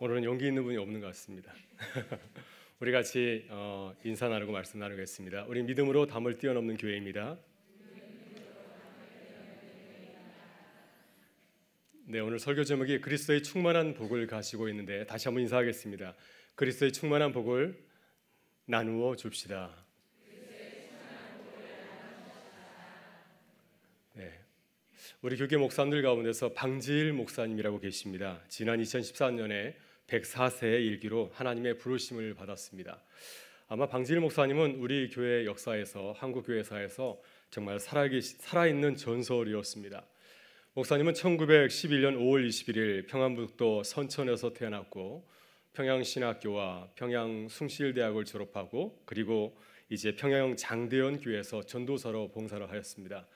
오늘은 용기 있는 분이 없는 것 같습니다. 우리 같이 어, 인사 나누고 말씀 나누겠습니다. 우리 믿음으로 담을 뛰어넘는 교회입니다. 네, 오늘 설교 제목이 그리스도의 충만한 복을 가지고 있는데 다시 한번 인사하겠습니다. 그리스도의 충만한 복을 나누어 줍시다. 네. 우리 교계 목사님들 가운데서 방지일 목사님이라고 계십니다. 지난 2014년에 104세의 일기로 하나님의 부르심을 받았습니다. 아마 방질 목사님은 우리 교회 역사에서 한국 교회사에서 정말 살아계 살아있는 전설이었습니다. 목사님은 1911년 5월 21일 평안북도 선천에서 태어났고 평양신학교와 평양숭실대학을 졸업하고 그리고 이제 평양 장대현 교회에서 전도사로 봉사를 하였습니다.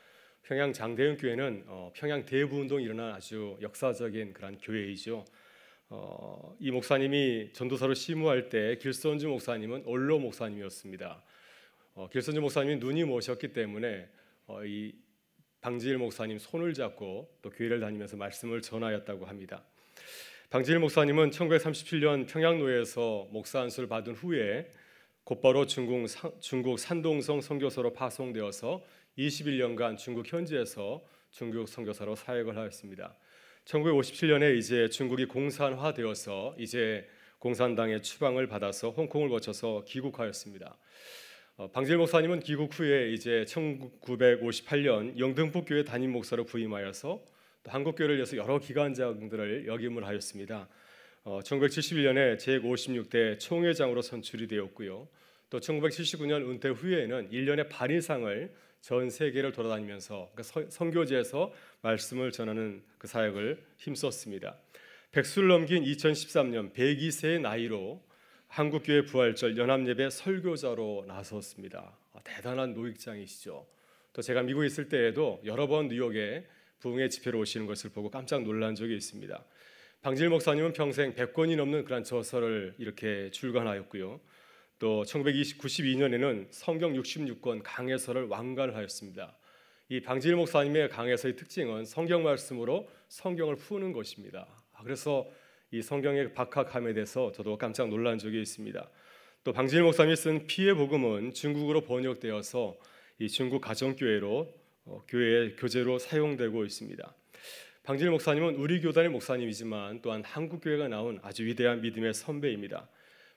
평양 장대현 교회는 어, 평양 대부운동이 일어난 아주 역사적인 그런 교회이죠. 어, 이 목사님이 전도사로 시무할 때 길선주 목사님은 원로 목사님이었습니다. 어, 길선주 목사님이 눈이 모셨기 때문에 어, 이 방지일 목사님 손을 잡고 또 교회를 다니면서 말씀을 전하였다고 합니다. 방지일 목사님은 1937년 평양로에서 목사 안수를 받은 후에 곧바로 중국, 중국 산동성 선교사로 파송되어서 21년간 중국 현지에서 중국 선교사로 사역을 하였습니다. 1957년에 이제 중국이 공산화되어서 이제 공산당의 추방을 받아서 홍콩을 거쳐서 귀국하였습니다. 어, 방질 목사님은 귀국 후에 이제 1958년 영등포교회 담임 목사로 부임하여서 한국교회를 위해서 여러 기관장들을 역임을 하였습니다. 1971년에 어, 제56대 총회장으로 선출이 되었고요. 또 1979년 은퇴 후에는 1년의 반 이상을 전 세계를 돌아다니면서 그러니까 선교지에서 말씀을 전하는 그 사역을 힘썼습니다. 백수를 넘긴 2013년 102세의 나이로 한국교회 부활절 연합예배 설교자로 나섰습니다. 아, 대단한 노익장이시죠. 또 제가 미국에 있을 때에도 여러 번 뉴욕에 부흥의 집회로 오시는 것을 보고 깜짝 놀란 적이 있습니다. 방질 목사님은 평생 100권이 넘는 그런 저서를 이렇게 출간하였고요. 또 1992년에는 성경 66권 강해설을 왕관하였습니다. 이 방지일 목사님의 강해서의 특징은 성경 말씀으로 성경을 푸는 것입니다. 아, 그래서 이 성경의 박학함에 대해서 저도 깜짝 놀란 적이 있습니다. 또 방지일 목사님이 쓴 피의 복음은 중국어로 번역되어서 이 중국 가정교회로 어, 교회의 교재로 사용되고 있습니다. 방지일 목사님은 우리 교단의 목사님이지만 또한 한국 교회가 나온 아주 위대한 믿음의 선배입니다.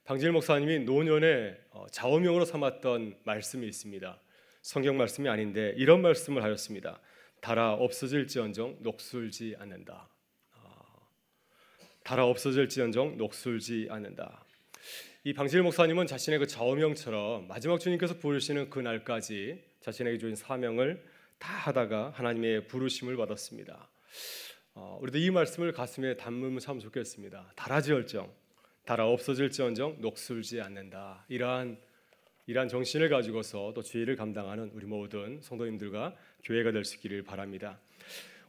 방질 목사님이 노년에 어, 자우명으로 삼았던 말씀이 있습니다. 성경 말씀이 아닌데 이런 말씀을 하였습니다. 달아 없어질지언정 녹슬지 않는다. 아, 달아 없어질지언정 녹슬지 않는다. 이 방실 목사님은 자신의 그 좌우명처럼 마지막 주님께서 부르시는 그 날까지 자신에게 주신 사명을 다 하다가 하나님의 부르심을 받았습니다. 어, 우리도 이 말씀을 가슴에 담으면 참 좋겠습니다. 달아지얼정 달아 없어질지언정 녹슬지 않는다. 이러한 이러한 정신을 가지고서 또주를 감당하는 우리 모든 성도님들과 교회가 될 수 있기를 바랍니다.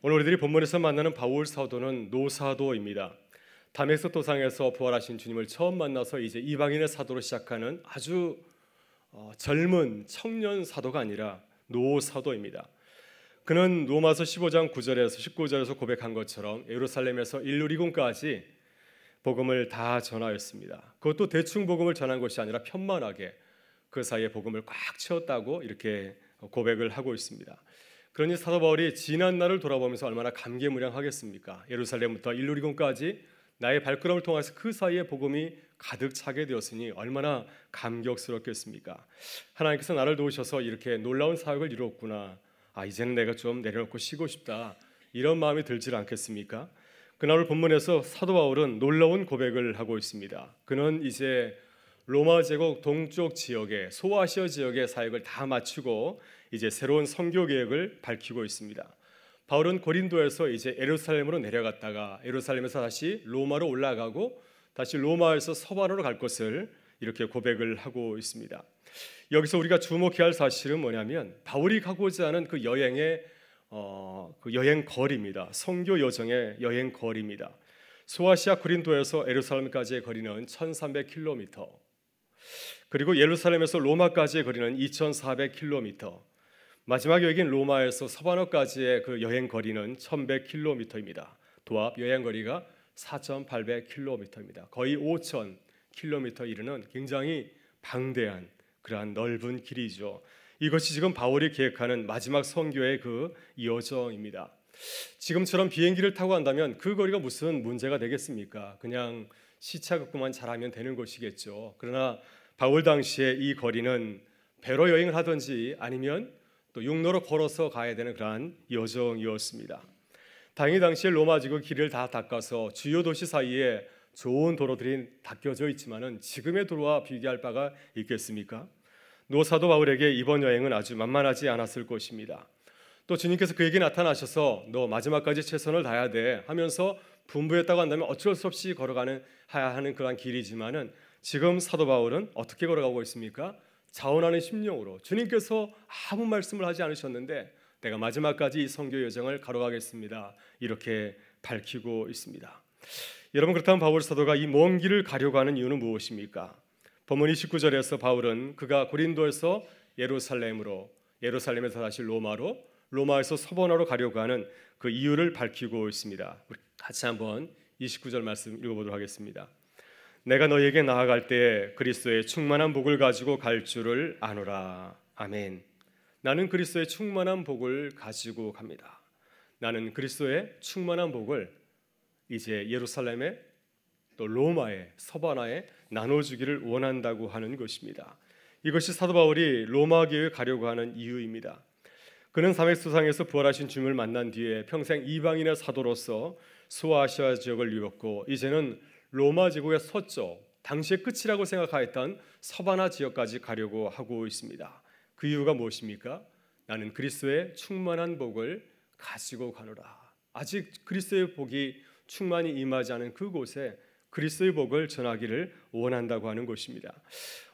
오늘 우리들이 본문에서 만나는 바울 사도는 노사도입니다. 담에서 도상에서 부활하신 주님을 처음 만나서 이제 이방인의 사도로 시작하는 아주 어, 젊은 청년 사도가 아니라 노사도입니다. 그는 로마서 15장 9절에서 19절에서 고백한 것처럼 예루살렘에서 일루리군까지 복음을 다 전하였습니다. 그것도 대충 복음을 전한 것이 아니라 편만하게 그 사이에 복음을 꽉 채웠다고 이렇게 고백을 하고 있습니다. 그러니 사도 바울이 지난 날을 돌아보면서 얼마나 감개무량하겠습니까? 예루살렘부터 일루리곤까지 나의 발걸음을 통해서 그 사이에 복음이 가득 차게 되었으니 얼마나 감격스럽겠습니까? 하나님께서 나를 도우셔서 이렇게 놀라운 사역을 이루었구나. 아 이제는 내가 좀 내려놓고 쉬고 싶다. 이런 마음이 들질 않겠습니까? 그날 본문에서 사도 바울은 놀라운 고백을 하고 있습니다. 그는 이제 로마 제국 동쪽 지역의 소아시아 지역의 사역을 다 마치고 이제 새로운 선교 계획을 밝히고 있습니다. 바울은 고린도에서 이제 예루살렘으로 내려갔다가 예루살렘에서 다시 로마로 올라가고 다시 로마에서 서반으로 갈 것을 이렇게 고백을 하고 있습니다. 여기서 우리가 주목해야 할 사실은 뭐냐면 바울이 가고자 하는 그 여행의 어, 그 여행 거리입니다. 선교 여정의 여행 거리입니다. 소아시아 그린도에서 에루살렘까지의 거리는 1,300km. 그리고 예루살렘에서 로마까지의 거리는 2,400km. 마지막 여긴 로마에서 서반어까지의 그 여행 거리는 1,100km입니다. 도합 여행 거리가 4,800km입니다. 거의 5,000km 이르는 굉장히 방대한 그러한 넓은 길이죠. 이것이 지금 바울이 계획하는 마지막 선교의 그 여정입니다. 지금처럼 비행기를 타고 간다면 그 거리가 무슨 문제가 되겠습니까? 그냥 시차극구만 잘하면 되는 것이겠죠. 그러나 바울 당시에 이 거리는 배로 여행을 하든지 아니면 또 육로로 걸어서 가야 되는 그러한 여정이었습니다. 당연히 당시에 로마 지구 길을 다 닦아서 주요 도시 사이에 좋은 도로들이 닦여져 있지만은 지금의 도로와 비교할 바가 있겠습니까? 노 사도 바울에게 이번 여행은 아주 만만하지 않았을 것입니다. 또 주님께서 그에게 나타나셔서 너 마지막까지 최선을 다해야 돼 하면서 분부했다고 한다면 어쩔 수 없이 걸어가는 해야 하는 그러 길이지만은 지금 사도 바울은 어떻게 걸어가고 있습니까? 자원하는 심령으로 주님께서 아무 말씀을 하지 않으셨는데 내가 마지막까지 이 선교 여정을 가로가겠습니다. 이렇게 밝히고 있습니다. 여러분 그렇다면 바울 사도가 이 먼 길을 가려고 하는 이유는 무엇입니까? 본문 29절에서 바울은 그가 고린도에서 예루살렘으로 예루살렘에서 다시 로마로 로마에서 서번하로 가려고 하는 그 이유를 밝히고 있습니다. 같이 한번 29절 말씀 읽어보도록 하겠습니다. 내가 너에게 나아갈 때 그리스도의 충만한 복을 가지고 갈 줄을 아노라. 아멘. 나는 그리스도의 충만한 복을 가지고 갑니다. 나는 그리스도의 충만한 복을 이제 예루살렘에 또 로마에 서바나에 나눠주기를 원한다고 하는 것입니다. 이것이 사도 바울이 로마 교회에 가려고 하는 이유입니다. 그는 사맥수상에서 부활하신 주님을 만난 뒤에 평생 이방인의 사도로서 소아시아 지역을 누렸고 이제는 로마 제국의 서쪽 당시의 끝이라고 생각하였던 서바나 지역까지 가려고 하고 있습니다. 그 이유가 무엇입니까? 나는 그리스도의 충만한 복을 가지고 가노라. 아직 그리스도의 복이 충만히 임하지 않은 그곳에 그리스의 복을 전하기를 원한다고 하는 것입니다.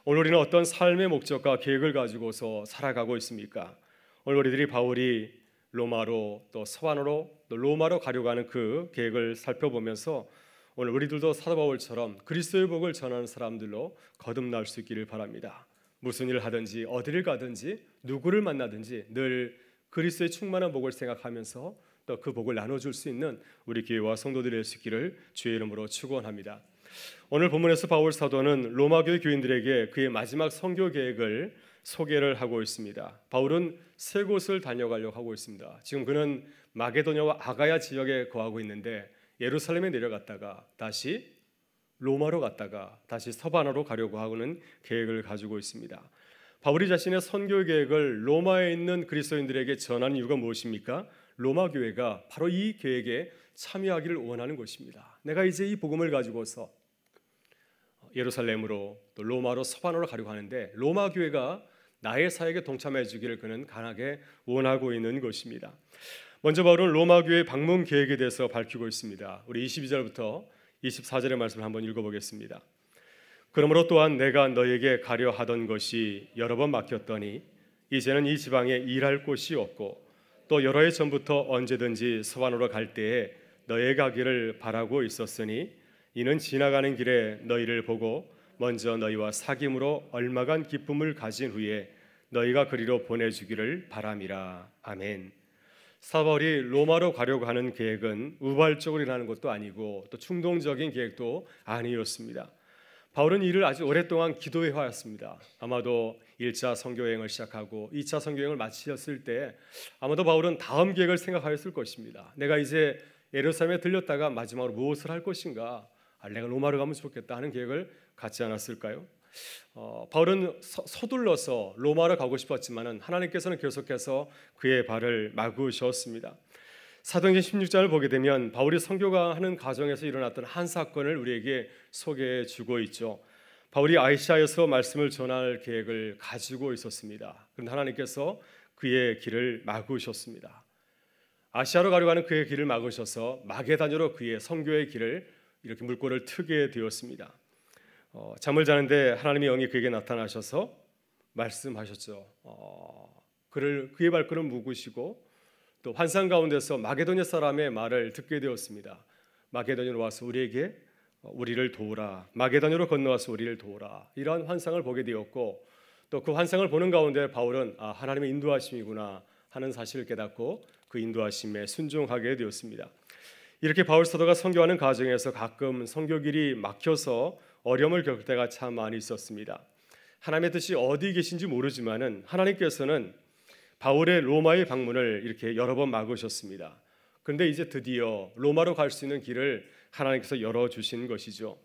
오늘 우리는 어떤 삶의 목적과 계획을 가지고서 살아가고 있습니까? 오늘 우리들이 바울이 로마로 또 서안으로 또 로마로 가려고 하는 그 계획을 살펴보면서 오늘 우리들도 사도 바울처럼 그리스의 복을 전하는 사람들로 거듭날 수 있기를 바랍니다. 무슨 일을 하든지 어디를 가든지 누구를 만나든지 늘그리스의 충만한 복을 생각하면서 또그 복을 나눠줄 수 있는 우리 교회와 성도들이 될수 있기를 주의 이름으로 축원합니다. 오늘 본문에서 바울 사도는 로마 교회 교인들에게 그의 마지막 선교 계획을 소개를 하고 있습니다. 바울은 세 곳을 다녀가려고 하고 있습니다. 지금 그는 마게도냐와 아가야 지역에 거하고 있는데 예루살렘에 내려갔다가 다시 로마로 갔다가 다시 서바나로 가려고 하고는 계획을 가지고 있습니다. 바울이 자신의 선교 계획을 로마에 있는 그리스도인들에게 전한 이유가 무엇입니까? 로마 교회가 바로 이 계획에 참여하기를 원하는 것입니다. 내가 이제 이 복음을 가지고서 어, 예루살렘으로 또 로마로 서반으로 가려고 하는데 로마 교회가 나의 사역에 동참해 주기를 그는 간하게 원하고 있는 것입니다. 먼저 바울은 로마 교회 방문 계획에 대해서 밝히고 있습니다. 우리 22절부터 24절의 말씀을 한번 읽어보겠습니다. 그러므로 또한 내가 너에게 가려 하던 것이 여러 번 막혔더니 이제는 이 지방에 일할 곳이 없고 또 여러 해 전부터 언제든지 서반으로 갈 때에 너의 가기를 바라고 있었으니 이는 지나가는 길에 너희를 보고 먼저 너희와 사귐으로 얼마간 기쁨을 가진 후에 너희가 그리로 보내주기를 바람이라 아멘. 사벌이 로마로 가려고 하는 계획은 우발적으로 일어는 것도 아니고 또 충동적인 계획도 아니었습니다. 바울은 이를 아주 오랫동안 기도해 왔습니다. 아마도 1차 선교여행을 시작하고 2차 선교여행을 마치셨을 때 아마도 바울은 다음 계획을 생각하였을 것입니다. 내가 이제 예루살렘에 들렸다가 마지막으로 무엇을 할 것인가? 아, 내가 로마로 가면 좋겠다 하는 계획을 갖지 않았을까요? 어, 바울은 서, 둘러서 로마로 가고 싶었지만은 하나님께서는 계속해서 그의 발을 막으셨습니다. 사도행전 16장을 보게 되면 바울이 선교가 하는 과정에서 일어났던 한 사건을 우리에게 소개해 주고 있죠. 바울이 아시아에서 말씀을 전할 계획을 가지고 있었습니다. 그런데 하나님께서 그의 길을 막으셨습니다. 아시아로 가려고 하는 그의 길을 막으셔서 마게다녀로 그의 선교의 길을 이렇게 물꼬를 트게 되었습니다. 어, 잠을 자는데 하나님의 영이 그에게 나타나셔서 말씀하셨죠. 어, 그를 그의 발걸음 묵으시고 또 환상 가운데서 마게도냐 사람의 말을 듣게 되었습니다. 마게도냐로 와서 우리에게 어, 우리를 도우라 마게다니로 건너와서 우리를 도우라 이러한 환상을 보게 되었고 또 그 환상을 보는 가운데 바울은 아 하나님의 인도하심이구나 하는 사실을 깨닫고 그 인도하심에 순종하게 되었습니다. 이렇게 바울 사도가 선교하는 과정에서 가끔 선교길이 막혀서 어려움을 겪을 때가 참 많이 있었습니다. 하나님의 뜻이 어디 계신지 모르지만은 하나님께서는 바울의 로마의 방문을 이렇게 여러 번 막으셨습니다. 그런데 이제 드디어 로마로 갈 수 있는 길을 하나님께서 열어 주신 것이죠.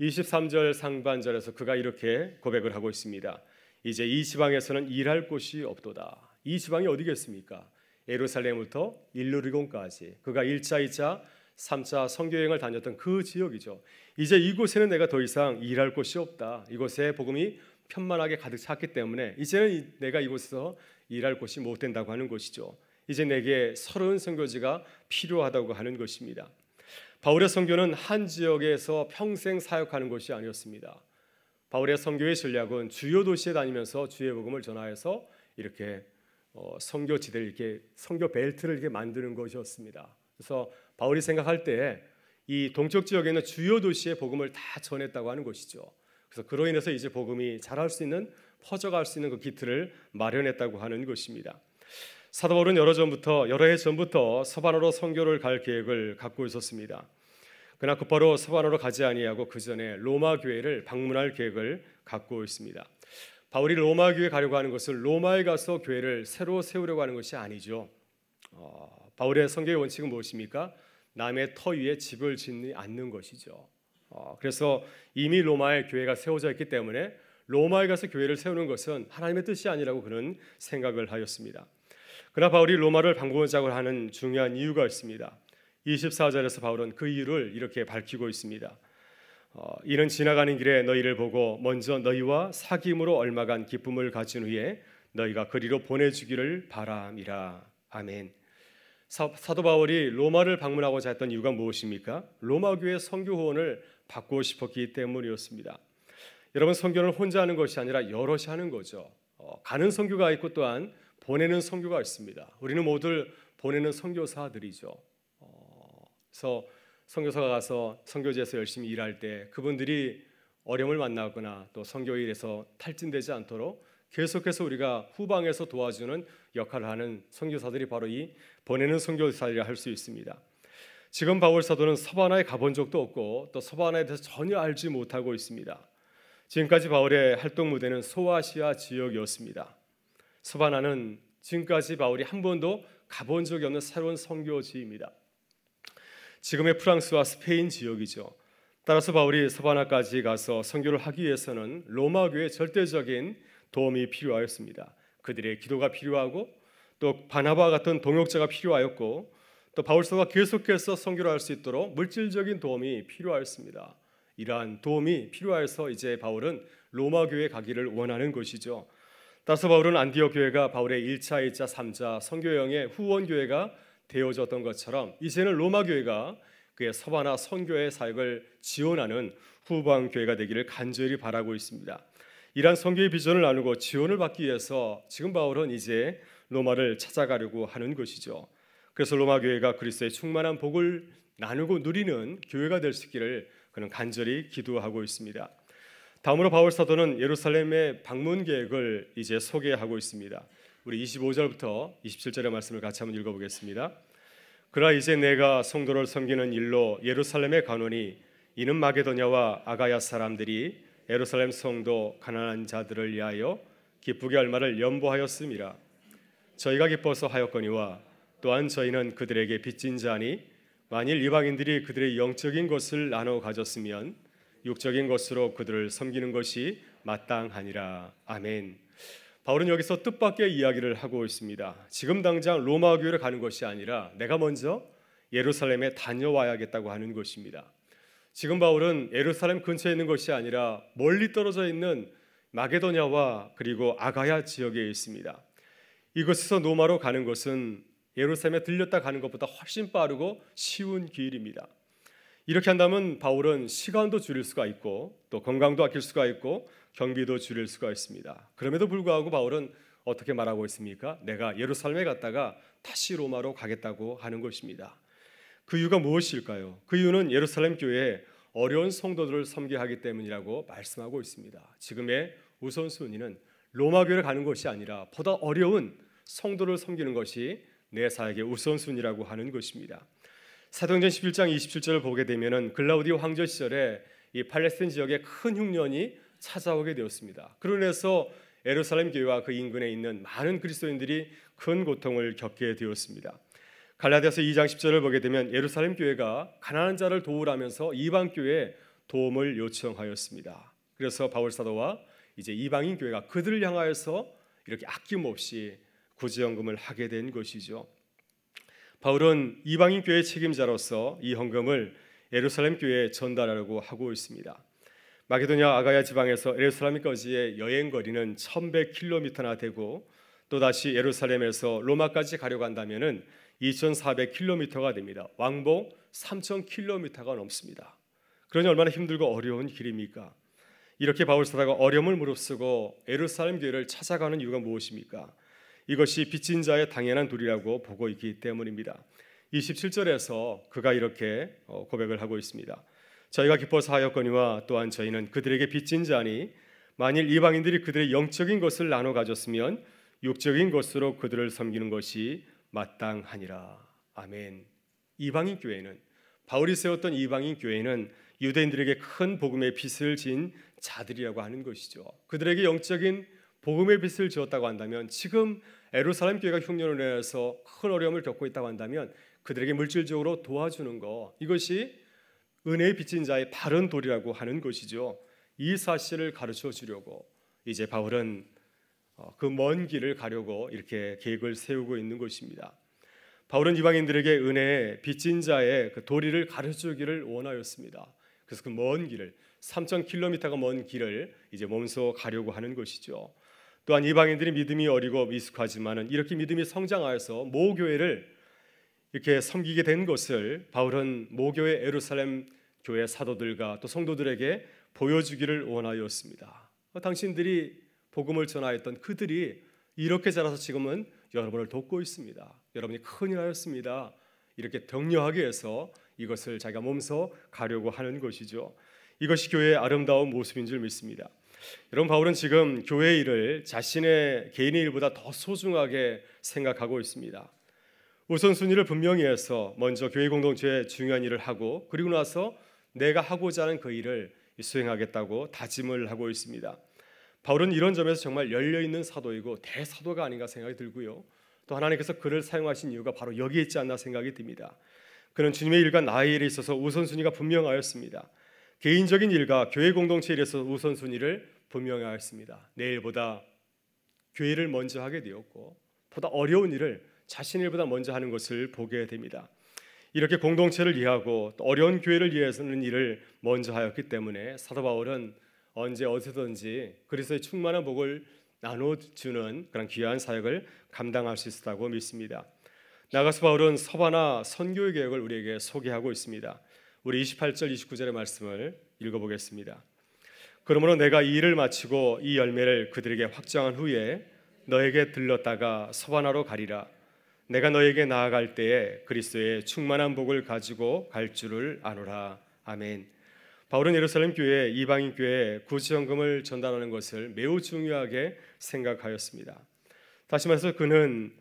23절 상반절에서 그가 이렇게 고백을 하고 있습니다. 이제 이 지방에서는 일할 곳이 없도다. 이 지방이 어디겠습니까? 예루살렘부터 일루리곤까지 그가 1차, 2차, 3차 선교 행을 다녔던 그 지역이죠. 이제 이곳에는 내가 더 이상 일할 곳이 없다. 이곳에 복음이 편만하게 가득 찼기 때문에 이제는 내가 이곳에서 일할 곳이 못 된다고 하는 것이죠. 이제 내게 서른 선교지가 필요하다고 하는 것입니다. 바울의 선교는 한 지역에서 평생 사역하는 것이 아니었습니다. 바울의 선교의 전략은 주요 도시에 다니면서 주의 복음을 전하여서 이렇게 선교 어, 지대 이렇게 선교 벨트를 이렇게 만드는 것이었습니다. 그래서 바울이 생각할 때 이 동쪽 지역에 는 주요 도시의 복음을 다 전했다고 하는 것이죠. 그래서 그로 인해서 이제 복음이 자랄 수 있는 퍼져갈 수 있는 그 기틀을 마련했다고 하는 것입니다. 사도 바울은 여러 전부터 여러 해 전부터 서반으로 선교를 갈 계획을 갖고 있었습니다. 그러나 곧바로 서반으로 가지 아니하고 그 전에 로마 교회를 방문할 계획을 갖고 있습니다. 바울이 로마 교회 가려고 하는 것은 로마에 가서 교회를 새로 세우려고 하는 것이 아니죠. 어, 바울의 성경의 원칙은 무엇입니까? 남의 터 위에 집을 짓지 않는 것이죠. 어, 그래서 이미 로마에 교회가 세워져 있기 때문에 로마에 가서 교회를 세우는 것은 하나님의 뜻이 아니라고 그는 생각을 하였습니다. 그러나 바울이 로마를 방문하자고 하는 중요한 이유가 있습니다. 24절에서 바울은 그 이유를 이렇게 밝히고 있습니다. 어, 이는 지나가는 길에 너희를 보고 먼저 너희와 사귐으로 얼마간 기쁨을 가진 후에 너희가 그리로 보내주기를 바람이라. 아멘. 사, 사도 바울이 로마를 방문하고자 했던 이유가 무엇입니까? 로마 교회 선교 후원을 받고 싶었기 때문이었습니다. 여러분 선교는 혼자 하는 것이 아니라 여럿이 하는 거죠. 어, 가는 선교가 있고 또한 보내는 선교가 있습니다. 우리는 모두 보내는 선교사들이죠. 어, 그래서 선교사가 가서 선교지에서 열심히 일할 때 그분들이 어려움을 만나거나 또 선교일에서 탈진되지 않도록 계속해서 우리가 후방에서 도와주는 역할을 하는 선교사들이 바로 이 보내는 선교사이라 할 수 있습니다. 지금 바울 사도는 서바나에 가본 적도 없고 또 서바나에 대해서 전혀 알지 못하고 있습니다. 지금까지 바울의 활동 무대는 소아시아 지역이었습니다. 스바나는 지금까지 바울이 한 번도 가본 적이 없는 새로운 선교지입니다. 지금의 프랑스와 스페인 지역이죠. 따라서 바울이 서바나까지 가서 선교를 하기 위해서는 로마 교회의 절대적인 도움이 필요하였습니다. 그들의 기도가 필요하고 또바나바 같은 동역자가 필요하였고 또 바울서가 계속해서 선교를 할 수 있도록 물질적인 도움이 필요하였습니다. 이러한 도움이 필요해서 이제 바울은 로마 교회 가기를 원하는 것이죠. 따라서 바울은 안디오 교회가 바울의 1차, 2차, 3차 선교형의 후원 교회가 되어졌던 것처럼 이제는 로마 교회가 그의 서바나 선교의 사역을 지원하는 후방 교회가 되기를 간절히 바라고 있습니다. 이러한 선교의 비전을 나누고 지원을 받기 위해서 지금 바울은 이제 로마를 찾아가려고 하는 것이죠. 그래서 로마 교회가 그리스도의 충만한 복을 나누고 누리는 교회가 될 수 있기를 그는 간절히 기도하고 있습니다. 다음으로 바울 사도는 예루살렘의 방문 계획을 이제 소개하고 있습니다. 우리 25절부터 27절의 말씀을 같이 한번 읽어보겠습니다. 그러나 이제 내가 성도를 섬기는 일로 예루살렘에 가노니 이는 마게도냐와 아가야 사람들이 예루살렘 성도 가난한 자들을 위하여 기쁘게 할 말을 연보하였음이라 저희가 기뻐서 하였거니와 또한 저희는 그들에게 빚진 자니 만일 이방인들이 그들의 영적인 것을 나눠 가졌으면 육적인 것으로 그들을 섬기는 것이 마땅하니라. 아멘. 바울은 여기서 뜻밖의 이야기를 하고 있습니다. 지금 당장 로마 교회를 가는 것이 아니라 내가 먼저 예루살렘에 다녀와야겠다고 하는 것입니다. 지금 바울은 예루살렘 근처에 있는 것이 아니라 멀리 떨어져 있는 마게도냐와 그리고 아가야 지역에 있습니다. 이곳에서 로마로 가는 것은 예루살렘에 들렸다 가는 것보다 훨씬 빠르고 쉬운 길입니다. 이렇게 한다면 바울은 시간도 줄일 수가 있고 또 건강도 아낄 수가 있고 경비도 줄일 수가 있습니다. 그럼에도 불구하고 바울은 어떻게 말하고 있습니까? 내가 예루살렘에 갔다가 다시 로마로 가겠다고 하는 것입니다. 그 이유가 무엇일까요? 그 이유는 예루살렘 교회에 어려운 성도들을 섬겨 하기 때문이라고 말씀하고 있습니다. 지금의 우선순위는 로마 교회를 가는 것이 아니라 보다 어려운 성도를 섬기는 것이 내 사역의 우선순위라고 하는 것입니다. 사도행전 11장 27절을 보게 되면은 글라우디오 황제 시절에 이 팔레스틴 지역에 큰 흉년이 찾아오게 되었습니다. 그러면서 에루살렘 교회와 그 인근에 있는 많은 그리스도인들이 큰 고통을 겪게 되었습니다. 갈라디아서 2장 10절을 보게 되면 예루살렘 교회가 가난한 자를 도우라면서 이방 교회에 도움을 요청하였습니다. 그래서 바울 사도와 이제 이방인 교회가 그들을 향하여서 이렇게 아낌없이 구제연금을 하게 된 것이죠. 바울은 이방인 교회 책임자로서 이 헌금을 예루살렘 교회에 전달하려고 하고 있습니다. 마게도냐 아가야 지방에서 예루살렘까지의 여행 거리는 1100km나 되고 또 다시 예루살렘에서 로마까지 가려고 한다면은 2400km가 됩니다. 왕복 3000km가 넘습니다. 그러니 얼마나 힘들고 어려운 길입니까? 이렇게 바울 사도가 어려움을 무릅쓰고 예루살렘 교회를 찾아가는 이유가 무엇입니까? 이것이 빚진 자의 당연한 둘이라고 보고 있기 때문입니다. 27절에서 그가 이렇게 어, 고백을 하고 있습니다. 저희가 기뻐서 하였거니와 또한 저희는 그들에게 빚진 자니 만일 이방인들이 그들의 영적인 것을 나눠 가졌으면 육적인 것으로 그들을 섬기는 것이 마땅하니라. 아멘. 이방인 교회는 바울이 세웠던 이방인 교회는 유대인들에게 큰 복음의 빚을 진 자들이라고 하는 것이죠. 그들에게 영적인 복음의 빚을 지었다고 한다면 지금 에루살렘 교회가 흉년을 내서 큰 어려움을 겪고 있다고 한다면 그들에게 물질적으로 도와주는 것 이것이 은혜의 빚진 자의 바른 도리라고 하는 것이죠. 이 사실을 가르쳐 주려고 이제 바울은 어, 그먼 길을 가려고 이렇게 계획을 세우고 있는 것입니다. 바울은 이방인들에게 은혜의 빚진 자의 그 도리를 가르쳐 주기를 원하였습니다. 그래서 그 먼 길을 3,000km가 먼 길을 이제 몸소 가려고 하는 것이죠. 또한 이방인들이 믿음이 어리고 미숙하지만은 이렇게 믿음이 성장하여서 모교회를 이렇게 섬기게 된 것을 바울은 모교회 에루살렘 교회 사도들과 또 성도들에게 보여주기를 원하였습니다. 당신들이 복음을 전하였던 그들이 이렇게 자라서 지금은 여러분을 돕고 있습니다. 여러분이 큰일 하였습니다. 이렇게 격려하게 해서 이것을 자기가 몸소 가려고 하는 것이죠. 이것이 교회의 아름다운 모습인 줄 믿습니다. 여러분 바울은 지금 교회 일을 자신의 개인의 일보다 더 소중하게 생각하고 있습니다. 우선순위를 분명히 해서 먼저 교회 공동체의 중요한 일을 하고 그리고 나서 내가 하고자 하는 그 일을 수행하겠다고 다짐을 하고 있습니다. 바울은 이런 점에서 정말 열려 있는 사도이고 대사도가 아닌가 생각이 들고요. 또 하나님께서 그를 사용하신 이유가 바로 여기 있지 않나 생각이 듭니다. 그는 주님의 일과 나의 일에 있어서 우선순위가 분명하였습니다. 개인적인 일과 교회 공동체 일에서 우선순위를 분명하였습니다. 내일보다 교회를 먼저 하게 되었고 보다 어려운 일을 자신 일보다 먼저 하는 것을 보게 됩니다. 이렇게 공동체를 이해하고 어려운 교회를 위해서는 일을 먼저 하였기 때문에 사도 바울은 언제 어디든지 그리스도의 충만한 복을 나눠주는 그런 귀한 사역을 감당할 수 있었다고 믿습니다. 나가스 바울은 서바나 선교의 계획을 우리에게 소개하고 있습니다. 우리 28절 29절의 말씀을 읽어보겠습니다. 그러므로 내가 이 일을 마치고 이 열매를 그들에게 확정한 후에 너에게 들렀다가 서반하로 가리라. 내가 너에게 나아갈 때에 그리스도의 충만한 복을 가지고 갈 줄을 아노라. 아멘. 바울은 예루살렘 교회 이방인 교회 구지연금을 전달하는 것을 매우 중요하게 생각하였습니다. 다시 말해서 그는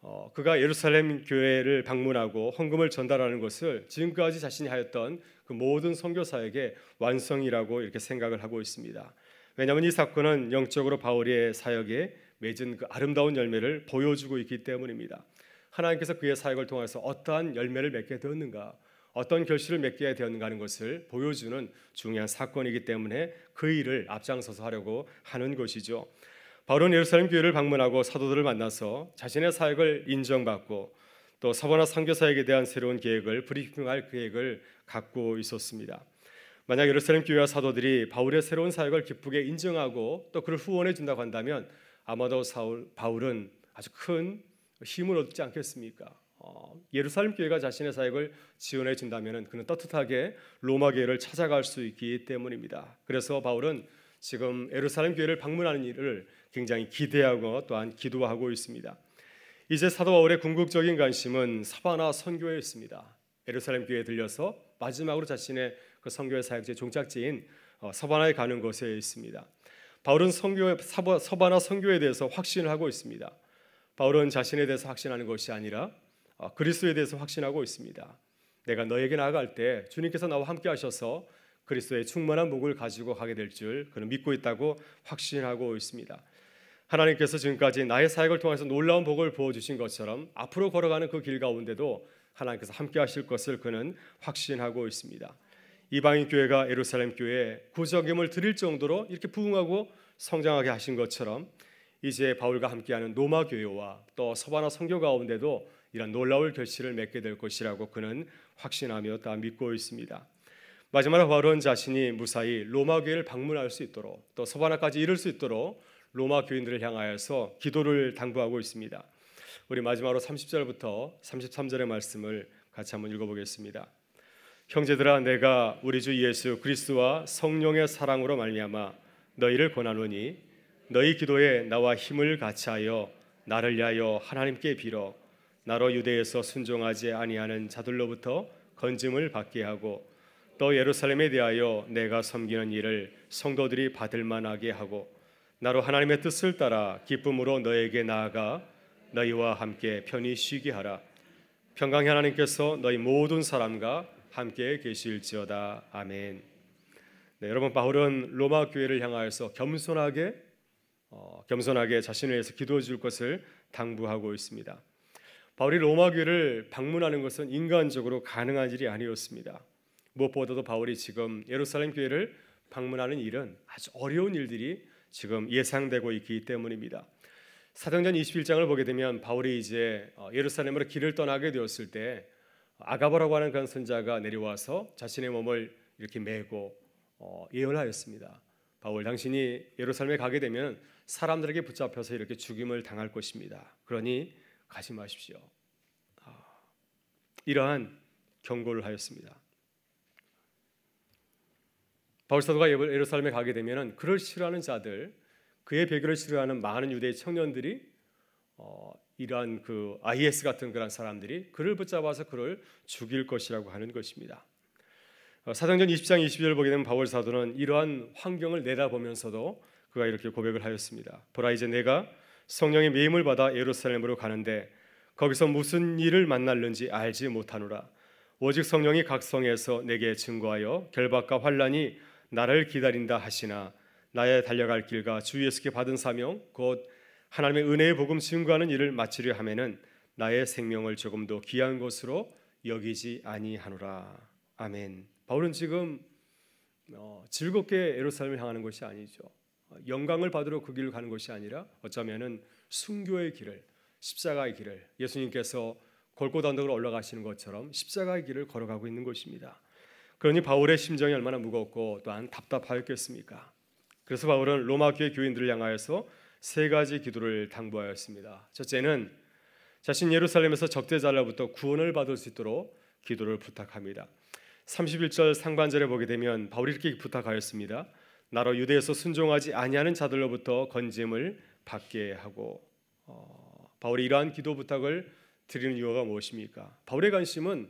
어, 그가 예루살렘 교회를 방문하고 헌금을 전달하는 것을 지금까지 자신이 하였던 그 모든 선교사에게 완성이라고 이렇게 생각을 하고 있습니다. 왜냐하면 이 사건은 영적으로 바울의 사역에 맺은 그 아름다운 열매를 보여주고 있기 때문입니다. 하나님께서 그의 사역을 통해서 어떠한 열매를 맺게 되었는가, 어떤 결실을 맺게 되었는가 하는 것을 보여주는 중요한 사건이기 때문에 그 일을 앞장서서 하려고 하는 것이죠. 바울은 예루살렘 교회를 방문하고 사도들을 만나서 자신의 사역을 인정받고 또사바나 선교 사역에 대한 새로운 계획을 브리핑할 계획을 갖고 있었습니다. 만약 예루살렘 교회와 사도들이 바울의 새로운 사역을 기쁘게 인정하고 또 그를 후원해 준다고 한다면 아마도 사울, 바울은 아주 큰 힘을 얻지 않겠습니까? 어, 예루살렘 교회가 자신의 사역을 지원해 준다면 그는 떳떳하게 로마 교회를 찾아갈 수 있기 때문입니다. 그래서 바울은 지금 예루살렘 교회를 방문하는 일을 굉장히 기대하고 또한 기도하고 있습니다. 이제 사도 바울의 궁극적인 관심은 사바나 선교에 있습니다. 예루살렘 교회에 들려서 마지막으로 자신의 그 선교의 사역지 종착지인 어, 서바나에 가는 곳에 있습니다. 바울은 선교 서바나 선교에 대해서 확신을 하고 있습니다. 바울은 자신에 대해서 확신하는 것이 아니라 어, 그리스도에 대해서 확신하고 있습니다. 내가 너에게 나아갈 때 주님께서 나와 함께 하셔서 그리스도의 충만한 복을 가지고 가게 될 줄 그는 믿고 있다고 확신하고 있습니다. 하나님께서 지금까지 나의 사역을 통해서 놀라운 복을 부어 주신 것처럼 앞으로 걸어가는 그 길 가운데도 하나님께서 함께 하실 것을 그는 확신하고 있습니다. 이방인 교회가 예루살렘 교회에 구적임을 드릴 정도로 이렇게 부흥하고 성장하게 하신 것처럼 이제 바울과 함께하는 로마 교회와 또 서바나 선교 가운데도 이런 놀라울 결실을 맺게 될 것이라고 그는 확신하며 다 믿고 있습니다. 마지막으로 바울은 자신이 무사히 로마 교회를 방문할 수 있도록 또 서바나까지 이룰 수 있도록 로마 교인들을 향하여서 기도를 당부하고 있습니다. 우리 마지막으로 30절부터 33절의 말씀을 같이 한번 읽어보겠습니다. 형제들아 내가 우리 주 예수 그리스도와 성령의 사랑으로 말미암아 너희를 권하노니 너희 기도에 나와 힘을 같이하여 나를 위하여 하나님께 빌어 나로 유대에서 순종하지 아니하는 자들로부터 건짐을 받게 하고 또 예루살렘에 대하여 내가 섬기는 일을 성도들이 받을 만하게 하고 나로 하나님의 뜻을 따라 기쁨으로 너에게 나아가 너희와 함께 편히 쉬게 하라. 평강의 하나님께서 너희 모든 사람과 함께 계실지어다. 아멘. 네, 여러분 바울은 로마 교회를 향하여서 겸손하게 어, 겸손하게 자신을 위해서 기도해 줄 것을 당부하고 있습니다. 바울이 로마 교회를 방문하는 것은 인간적으로 가능한 일이 아니었습니다. 무엇보다도 바울이 지금 예루살렘 교회를 방문하는 일은 아주 어려운 일들이 지금 예상되고 있기 때문입니다. 사도행전 21장을 보게 되면 바울이 이제 어, 예루살렘으로 길을 떠나게 되었을 때 어, 아가버라고 하는 그런 선자가 내려와서 자신의 몸을 이렇게 메고 어, 예언하였습니다. 바울 당신이 예루살렘에 가게 되면 사람들에게 붙잡혀서 이렇게 죽임을 당할 것입니다. 그러니 가지 마십시오. 아, 이러한 경고를 하였습니다. 바울 사도가 예루살렘에 가게 되면은 그를 싫어하는 자들, 그의 배교를 싫어하는 많은 유대 청년들이 어, 이러한 그 IS 같은 그런 사람들이 그를 붙잡아서 그를 죽일 것이라고 하는 것입니다. 사도전 20장 20절 보게 되면 바울 사도는 이러한 환경을 내다보면서도 그가 이렇게 고백을 하였습니다. 보라 이제 내가 성령의 매임을 받아 예루살렘으로 가는데 거기서 무슨 일을 만날는지 알지 못하노라. 오직 성령이 각성해서 내게 증거하여 결박과 환란이 나를 기다린다 하시나 나의 달려갈 길과 주 예수께 받은 사명 곧 하나님의 은혜의 복음 증거하는 일을 마치려 하면는 나의 생명을 조금 더 귀한 것으로 여기지 아니하노라 아멘. 바울은 지금 어, 즐겁게 예루살렘을 향하는 것이 아니죠. 어, 영광을 받으러 그 길을 가는 것이 아니라 어쩌면은 순교의 길을 십자가의 길을 예수님께서 골고단덕으로 올라가시는 것처럼 십자가의 길을 걸어가고 있는 것입니다. 그러니 바울의 심정이 얼마나 무겁고 또한 답답하였겠습니까? 그래서 바울은 로마 교회 교인들을 향하여서 세 가지 기도를 당부하였습니다. 첫째는 자신 예루살렘에서 적대자로부터 구원을 받을 수 있도록 기도를 부탁합니다. 31절 상반절에 보게 되면 바울이 이렇게 부탁하였습니다. 나로 유대에서 순종하지 아니하는 자들로부터 건짐을 받게 하고 어, 바울이 이러한 기도 부탁을 드리는 이유가 무엇입니까? 바울의 관심은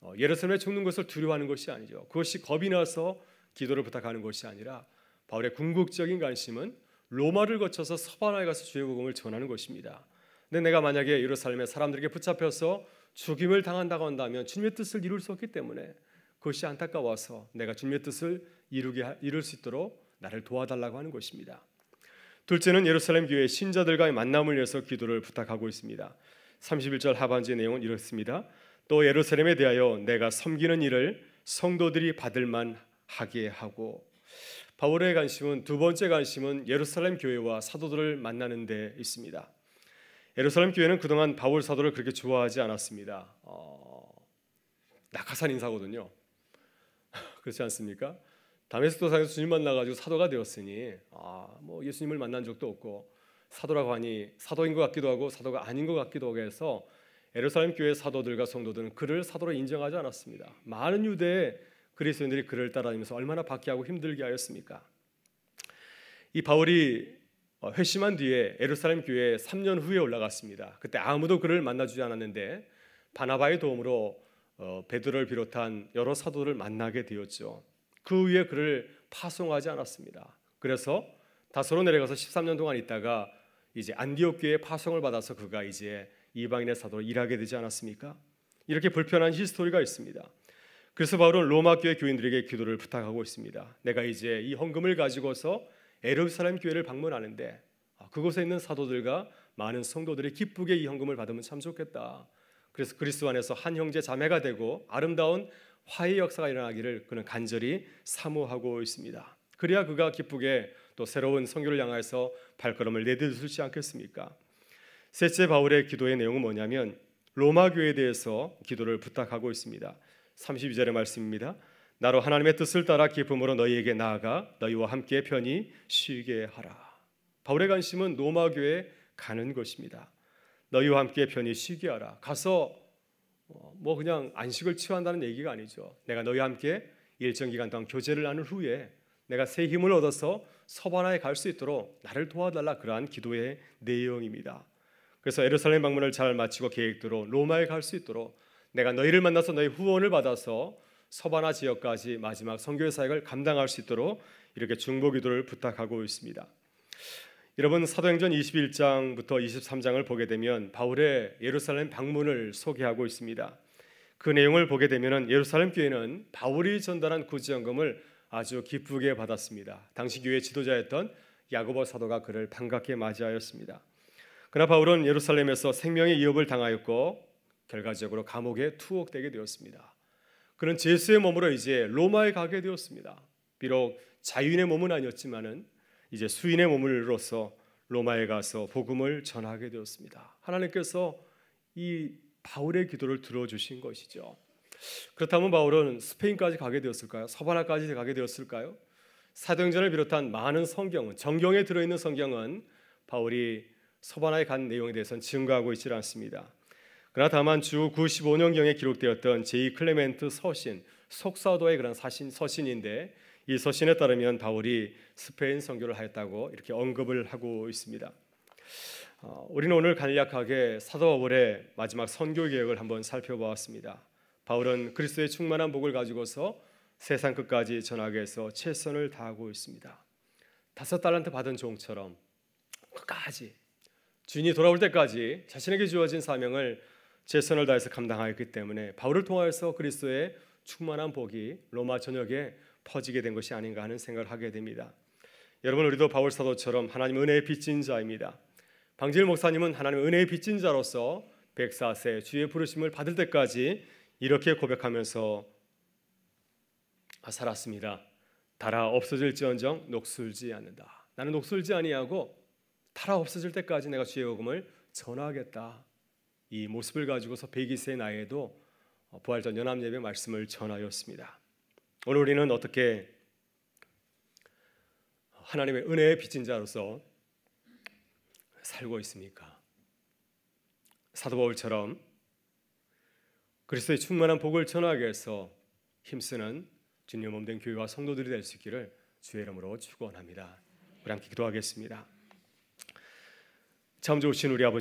어, 예루살렘에 죽는 것을 두려워하는 것이 아니죠. 그것이 겁이 나서 기도를 부탁하는 것이 아니라 바울의 궁극적인 관심은 로마를 거쳐서 서반아에 가서 주의 복음을 전하는 것입니다. 근데 내가 만약에 예루살렘에 사람들에게 붙잡혀서 죽임을 당한다고 한다면 주님의 뜻을 이룰 수 없기 때문에 그것이 안타까워서 내가 주님의 뜻을 이루게 이룰 수 있도록 나를 도와달라고 하는 것입니다. 둘째는 예루살렘 교회 신자들과의 만남을 위해서 기도를 부탁하고 있습니다. 31절 하반지 의 내용은 이렇습니다. 또 예루살렘에 대하여 내가 섬기는 일을 성도들이 받을 만 하게 하고 바울의 관심은 두 번째 관심은 예루살렘 교회와 사도들을 만나는 데 있습니다. 예루살렘 교회는 그동안 바울 사도를 그렇게 좋아하지 않았습니다. 어, 낙하산 인사거든요. 그렇지 않습니까? 다메스 도상에서 주님 만나가지고 사도가 되었으니 아, 뭐 예수님을 만난 적도 없고 사도라고 하니 사도인 것 같기도 하고 사도가 아닌 것 같기도 해서 에르사렘 교회 사도들과 성도들은 그를 사도로 인정하지 않았습니다. 많은 유대 그리스도인들이 그를 따라다니면서 얼마나 박해하고 힘들게 하였습니까? 이 바울이 어, 회심한 뒤에 예루살렘 교회에 3년 후에 올라갔습니다. 그때 아무도 그를 만나주지 않았는데 바나바의 도움으로 어, 베드로를 비롯한 여러 사도를 만나게 되었죠. 그 후에 그를 파송하지 않았습니다. 그래서 다소로 내려가서 13년 동안 있다가 이제 안디옥 교회에 파송을 받아서 그가 이제 이방인의 사도로 일하게 되지 않았습니까? 이렇게 불편한 히스토리가 있습니다. 그래서 바울은 로마 교회 교인들에게 기도를 부탁하고 있습니다. 내가 이제 이 헌금을 가지고서 에루살렘 교회를 방문하는데 아, 그곳에 있는 사도들과 많은 성도들이 기쁘게 이 헌금을 받으면 참 좋겠다. 그래서 그리스 안에서 한 형제 자매가 되고 아름다운 화해 역사가 일어나기를 그는 간절히 사모하고 있습니다. 그래야 그가 기쁘게 또 새로운 성교를 향해서 발걸음을 내딛을 수 있지 않겠습니까? 셋째 바울의 기도의 내용은 뭐냐면 로마 교회에 대해서 기도를 부탁하고 있습니다. 32절의 말씀입니다. 나로 하나님의 뜻을 따라 기쁨으로 너희에게 나아가 너희와 함께 편히 쉬게 하라. 바울의 관심은 로마 교회 가는 것입니다. 너희와 함께 편히 쉬게 하라. 가서 뭐 그냥 안식을 취한다는 얘기가 아니죠. 내가 너희와 함께 일정 기간 동안 교제를 나눈 후에 내가 새 힘을 얻어서 서바나에 갈 수 있도록 나를 도와달라 그러한 기도의 내용입니다. 그래서 예루살렘 방문을 잘 마치고 계획대로 로마에 갈 수 있도록 내가 너희를 만나서 너희 후원을 받아서 서바나 지역까지 마지막 선교 사역을 감당할 수 있도록 이렇게 중보 기도를 부탁하고 있습니다. 여러분 사도행전 21장부터 23장을 보게 되면 바울의 예루살렘 방문을 소개하고 있습니다. 그 내용을 보게 되면 예루살렘 교회는 바울이 전달한 구제연금을 아주 기쁘게 받았습니다. 당시 교회 지도자였던 야고보 사도가 그를 반갑게 맞이하였습니다. 그러나 바울은 예루살렘에서 생명의 위협을 당하였고 결과적으로 감옥에 투옥되게 되었습니다. 그는 제수의 몸으로 이제 로마에 가게 되었습니다. 비록 자유인의 몸은 아니었지만은 이제 수인의 몸으로서 로마에 가서 복음을 전하게 되었습니다. 하나님께서 이 바울의 기도를 들어주신 것이죠. 그렇다면 바울은 스페인까지 가게 되었을까요? 서바나까지 가게 되었을까요? 사도행전을 비롯한 많은 성경은 정경에 들어있는 성경은 바울이 서바나에 간 내용에 대해서는 증거하고 있지 않습니다. 그러나 다만 주 95년경에 기록되었던 제2 클레멘트 서신 속사도의 그런 사신 서신인데 이 서신에 따르면 바울이 스페인 선교를 하였다고 이렇게 언급을 하고 있습니다. 어, 우리는 오늘 간략하게 사도 바울의 마지막 선교 계획을 한번 살펴보았습니다. 바울은 그리스도의 충만한 복을 가지고서 세상 끝까지 전하게 해서 최선을 다하고 있습니다. 다섯 달란트 받은 종처럼 끝까지 주인이 돌아올 때까지 자신에게 주어진 사명을 최선을 다해서 감당하였기 때문에 바울을 통하여서 그리스도의 충만한 복이 로마 전역에 퍼지게 된 것이 아닌가 하는 생각을 하게 됩니다. 여러분 우리도 바울 사도처럼 하나님 은혜의 빚진 자입니다. 방질 목사님은 하나님 은혜의 빚진 자로서 104세 주의 부르심을 받을 때까지 이렇게 고백하면서 아, 살았습니다. 달아 없어질지언정 녹슬지 않는다. 나는 녹슬지 아니하고 팔아 없어질 때까지 내가 주의 복음을 전하겠다. 이 모습을 가지고서 1 0세 나이에도 어, 부활전 연합예배 말씀을 전하였습니다. 오늘 우리는 어떻게 하나님의 은혜의 빚진 자로서 살고 있습니까? 사도 바울처럼 그리스도의 충만한 복을 전하기 위해서 힘쓰는 주님 몸된 교회와 성도들이 될 수 있기를 주의 이름으로 축원합니다. 우리 함께 기도하겠습니다. 참 좋으신 우리 아버지